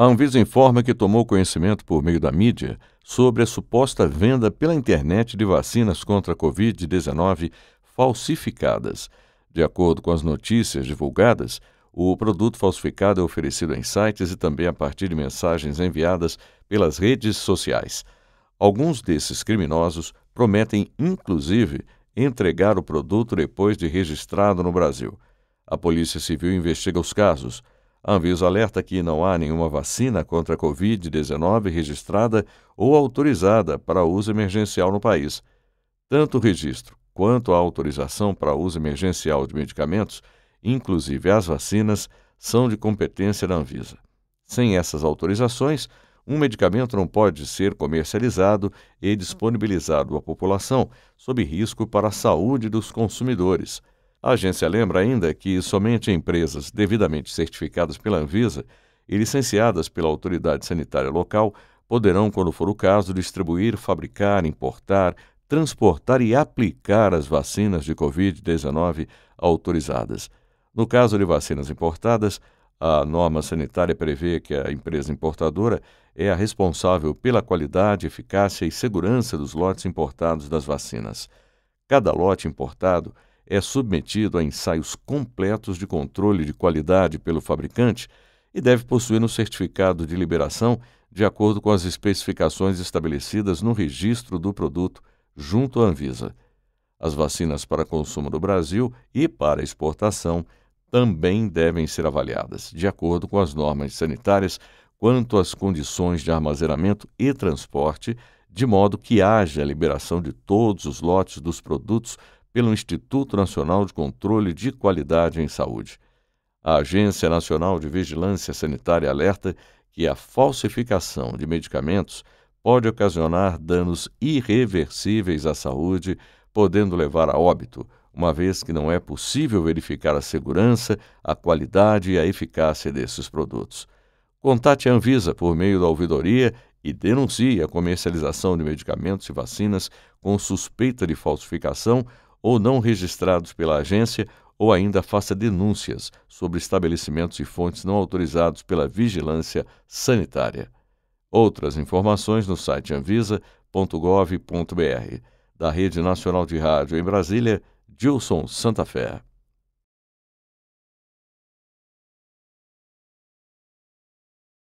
A Anvisa informa que tomou conhecimento por meio da mídia sobre a suposta venda pela internet de vacinas contra a Covid-19 falsificadas. De acordo com as notícias divulgadas, o produto falsificado é oferecido em sites e também a partir de mensagens enviadas pelas redes sociais. Alguns desses criminosos prometem, inclusive, entregar o produto depois de registrado no Brasil. A Polícia Civil investiga os casos a Anvisa alerta que não há nenhuma vacina contra a Covid-19 registrada ou autorizada para uso emergencial no país. Tanto o registro quanto a autorização para uso emergencial de medicamentos, inclusive as vacinas, são de competência da Anvisa. Sem essas autorizações, um medicamento não pode ser comercializado e disponibilizado à população sob risco para a saúde dos consumidores. A agência lembra ainda que somente empresas devidamente certificadas pela Anvisa e licenciadas pela autoridade sanitária local poderão, quando for o caso, distribuir, fabricar, importar, transportar e aplicar as vacinas de Covid-19 autorizadas. No caso de vacinas importadas, a norma sanitária prevê que a empresa importadora é a responsável pela qualidade, eficácia e segurança dos lotes importados das vacinas. Cada lote importado é submetido a ensaios completos de controle de qualidade pelo fabricante e deve possuir um certificado de liberação de acordo com as especificações estabelecidas no registro do produto junto à Anvisa. As vacinas para consumo no Brasil e para exportação também devem ser avaliadas, de acordo com as normas sanitárias quanto às condições de armazenamento e transporte, de modo que haja a liberação de todos os lotes dos produtos pelo Instituto Nacional de Controle de Qualidade em Saúde. A Agência Nacional de Vigilância Sanitária alerta que a falsificação de medicamentos pode ocasionar danos irreversíveis à saúde, podendo levar a óbito, uma vez que não é possível verificar a segurança, a qualidade e a eficácia desses produtos. Contate a Anvisa por meio da ouvidoria e denuncie a comercialização de medicamentos e vacinas com suspeita de falsificação ou não registrados pela agência ou ainda faça denúncias sobre estabelecimentos e fontes não autorizados pela vigilância sanitária. Outras informações no site anvisa.gov.br. Da Rede Nacional de Rádio em Brasília, Gilson Santa Fé.